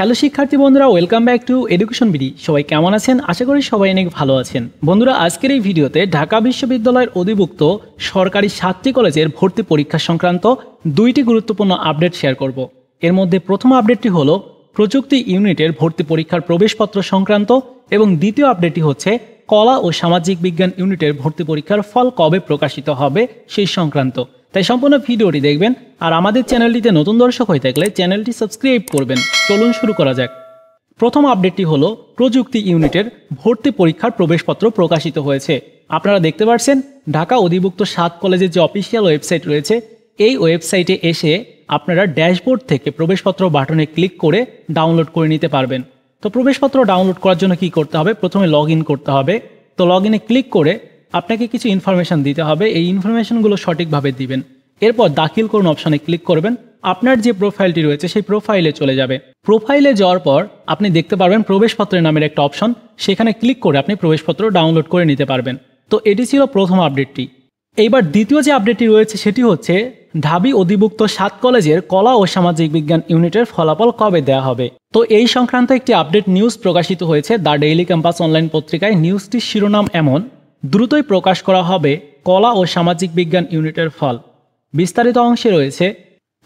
hello শিক্ষার্থী বন্ধুরা welcome back to education BD সবাই কেমন আছেন আশা করি সবাই অনেক ভালো আছেন বন্ধুরা আজকের এই ভিডিওতে ঢাকা বিশ্ববিদ্যালয়ের অধিভুক্ত সরকারি সাতটি কলেজের ভর্তি পরীক্ষা সংক্রান্ত দুইটি গুরুত্বপূর্ণ আপডেট শেয়ার করব এর মধ্যে প্রথম আপডেটটি হলো প্রযুক্তি ইউনিটের ভর্তি পরীক্ষার প্রবেশপত্র সংক্রান্ত এবং দ্বিতীয় আপডেটটি হচ্ছে কলা ও সামাজিক বিজ্ঞান ইউনিটের ভর্তি পরীক্ষার ফল কবে প্রকাশিত হবে সেই সংক্রান্ত তাই সম্পূর্ণ ভিডিওটি দেখবেন আর আমাদের চ্যানেলটিতে নতুন দর্শক হয়ে থাকলে চ্যানেলটি সাবস্ক্রাইব করবেন চলুন শুরু করা যাক প্রথম আপডেটটি হলো প্রযুক্তি ইউনিটের ভর্তি পরীক্ষার প্রবেশপত্র প্রকাশিত হয়েছে আপনারা দেখতে পাচ্ছেন ঢাকা অধিভুক্ত সাত কলেজের যে অফিসিয়াল ওয়েবসাইট রয়েছে এই ওয়েবসাইটে এসে আপনারা ড্যাশবোর্ড থেকে প্রবেশপত্র বাটনে ক্লিক করে ডাউনলোড করে নিতে পারবেন তো প্রবেশপত্র ডাউনলোড করার জন্য কি করতে হবে প্রথমে লগ করতে হবে তো লগ ক্লিক করে আপনাকে কিছু ইনফরমেশান দিতে হবে এই ইনফরমেশানগুলো সঠিকভাবে দিবেন এরপর দাখিল করুন অপশানে ক্লিক করবেন আপনার যে প্রোফাইলটি রয়েছে সেই প্রোফাইলে চলে যাবে প্রোফাইলে যাওয়ার পর আপনি দেখতে পারবেন প্রবেশপত্রের নামের একটা অপশন সেখানে ক্লিক করে আপনি প্রবেশপত্র ডাউনলোড করে নিতে পারবেন তো এটি ছিল প্রথম আপডেটটি এইবার দ্বিতীয় যে আপডেটটি রয়েছে সেটি হচ্ছে ঢাবি অধিভুক্ত সাত কলেজের কলা ও সামাজিক বিজ্ঞান ইউনিটের ফলাফল কবে দেওয়া হবে তো এই সংক্রান্ত একটি আপডেট নিউজ প্রকাশিত হয়েছে দ্য ডেইলি ক্যাম্পাস অনলাইন পত্রিকায় নিউজটির শিরোনাম এমন দ্রুতই প্রকাশ করা হবে কলা ও সামাজিক বিজ্ঞান ইউনিটের ফল বিস্তারিত অংশে রয়েছে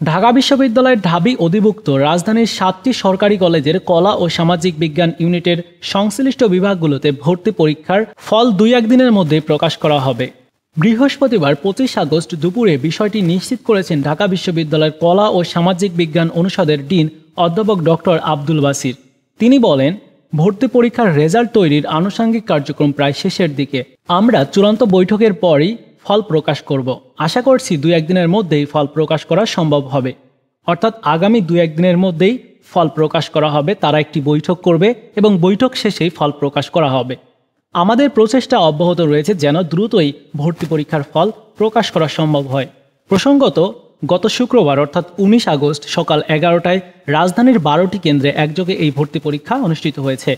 ঢাকা বিশ্ববিদ্যালয়ের ঢাবি অধিভুক্ত রাজধানীর সাতটি সরকারি কলেজের কলা ও সামাজিক বিজ্ঞান ইউনিটের সংশ্লিষ্ট বিভাগগুলোতে ভর্তি পরীক্ষার ফল দুই একদিনের মধ্যে প্রকাশ করা হবে বৃহস্পতিবার পঁচিশ আগস্ট দুপুরে বিষয়টি নিশ্চিত করেছেন ঢাকা বিশ্ববিদ্যালয়ের কলা ও সামাজিক বিজ্ঞান অনুষদের ডিন অধ্যাপক ডক্টর আব্দুল বাসির তিনি বলেন ভর্তি পরীক্ষার রেজাল্ট তৈরির আনুষঙ্গিক কার্যক্রম প্রায় শেষের দিকে আমরা চূড়ান্ত বৈঠকের পরই ফল প্রকাশ করব আশা করছি দু একদিনের মধ্যেই ফল প্রকাশ করা সম্ভব হবে অর্থাৎ আগামী দু একদিনের মধ্যেই ফল প্রকাশ করা হবে তারা একটি বৈঠক করবে এবং বৈঠক শেষেই ফল প্রকাশ করা হবে আমাদের প্রচেষ্টা অব্যাহত রয়েছে যেন দ্রুতই ভর্তি পরীক্ষার ফল প্রকাশ করা সম্ভব হয় প্রসঙ্গত গত শুক্রবার অর্থাৎ উনিশ আগস্ট সকাল এগারোটায় রাজধানীর বারোটি কেন্দ্রে একযোগে এই ভর্তি পরীক্ষা অনুষ্ঠিত হয়েছে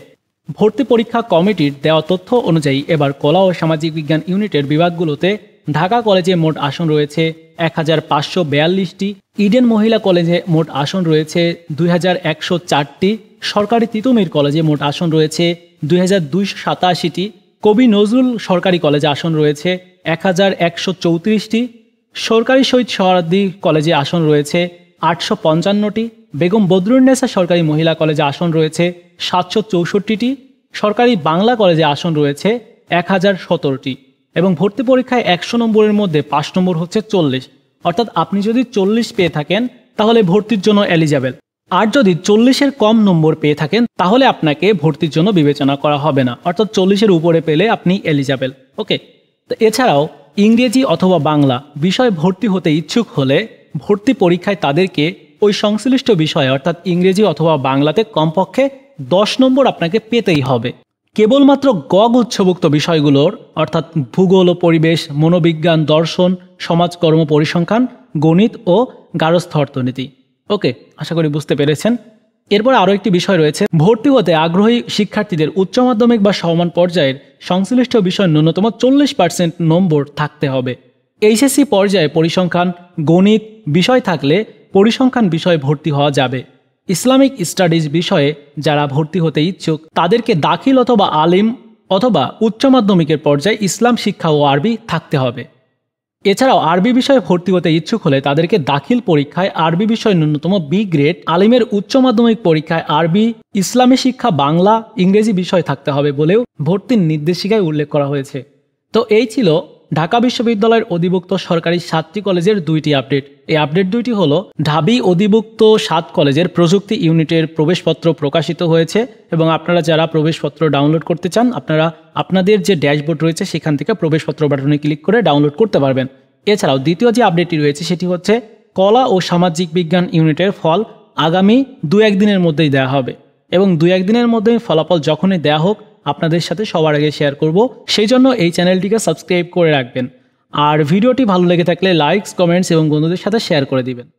ভর্তি পরীক্ষা কমিটির দেওয়া তথ্য অনুযায়ী এবার কলা ও সামাজিক বিজ্ঞান ইউনিটের বিভাগগুলোতে ঢাকা কলেজে মোট আসন রয়েছে এক হাজার পাঁচশো বেয়াল্লিশটি ইডেন মহিলা কলেজে মোট আসন রয়েছে দুই হাজার একশো চারটি সরকারি তিতুমির কলেজে মোট আসন রয়েছে দুই হাজার দুইশো সাতাশিটি কবি নজরুল সরকারি কলেজে আসন রয়েছে এক হাজার একশো চৌত্রিশটি সরকারি শহীদ সোহরাদ্দি কলেজে আসন রয়েছে আটশো পঞ্চান্নটি বেগম বদরুন্নেসা সরকারি মহিলা কলেজে আসন রয়েছে সাতশো চৌষট্টিটি সরকারি বাংলা কলেজে আসন রয়েছে এক হাজার সতেরোটি এবং ভর্তি পরীক্ষায় একশো নম্বরের মধ্যে পাঁচ নম্বর হচ্ছে চল্লিশ অর্থাৎ আপনি যদি চল্লিশ পেয়ে থাকেন তাহলে ভর্তির জন্য এলিজাবেল আর যদি চল্লিশের কম নম্বর পেয়ে থাকেন তাহলে আপনাকে ভর্তির জন্য বিবেচনা করা হবে না অর্থাৎ চল্লিশের উপরে পেলে আপনি এলিজাবেল ওকে তো এছাড়াও ইংরেজি অথবা বাংলা বিষয় ভর্তি হতে ইচ্ছুক হলে ভর্তি পরীক্ষায় তাদেরকে ওই সংশ্লিষ্ট বিষয়ে অর্থাৎ ইংরেজি অথবা বাংলাতে কমপক্ষে দশ নম্বর আপনাকে পেতেই হবে কেবলমাত্র গগ উচ্ছভুক্ত বিষয়গুলোর অর্থাৎ ভূগোল ও পরিবেশ মনোবিজ্ঞান দর্শন সমাজকর্ম পরিসংখ্যান গণিত ও গারস্থ অর্থনীতি ওকে আশা করি বুঝতে পেরেছেন এরপর আরও একটি বিষয় রয়েছে ভর্তি হতে আগ্রহী শিক্ষার্থীদের উচ্চ মাধ্যমিক বা সমান পর্যায়ের সংশ্লিষ্ট বিষয় ন্যূনতম চল্লিশ পার্সেন্ট নম্বর থাকতে হবে এইচএসসি পর্যায়ে পরিসংখ্যান গণিত বিষয় থাকলে পরিসংখ্যান বিষয়ে ভর্তি হওয়া যাবে ইসলামিক স্টাডিজ বিষয়ে যারা ভর্তি হতে ইচ্ছুক তাদেরকে দাখিল অথবা আলিম অথবা উচ্চ মাধ্যমিকের পর্যায়ে ইসলাম শিক্ষা ও আরবি থাকতে হবে এছাড়াও আরবি বিষয়ে ভর্তি হতে ইচ্ছুক হলে তাদেরকে দাখিল পরীক্ষায় আরবি বিষয় ন্যূনতম বি গ্রেড আলিমের উচ্চ মাধ্যমিক পরীক্ষায় আরবি ইসলামী শিক্ষা বাংলা ইংরেজি বিষয় থাকতে হবে বলেও ভর্তির নির্দেশিকায় উল্লেখ করা হয়েছে তো এই ছিল ঢাকা বিশ্ববিদ্যালয়ের অধিভুক্ত সরকারি সাতটি কলেজের দুইটি আপডেট এই আপডেট দুইটি হলো ঢাবি অধিভুক্ত সাত কলেজের প্রযুক্তি ইউনিটের প্রবেশপত্র প্রকাশিত হয়েছে এবং আপনারা যারা প্রবেশপত্র ডাউনলোড করতে চান আপনারা আপনাদের যে ড্যাশবোর্ড রয়েছে সেখান থেকে প্রবেশপত্র বাটনে ক্লিক করে ডাউনলোড করতে পারবেন এছাড়াও দ্বিতীয় যে আপডেটটি রয়েছে সেটি হচ্ছে কলা ও সামাজিক বিজ্ঞান ইউনিটের ফল আগামী দু একদিনের মধ্যেই দেওয়া হবে এবং দু একদিনের মধ্যেই ফলাফল যখনই দেওয়া হোক আপনাদের সাথে সবার আগে শেয়ার করব সেই জন্য এই চ্যানেলটিকে সাবস্ক্রাইব করে রাখবেন আর ভিডিওটি ভালো লেগে থাকলে লাইকস কমেন্টস এবং বন্ধুদের সাথে শেয়ার করে দিবেন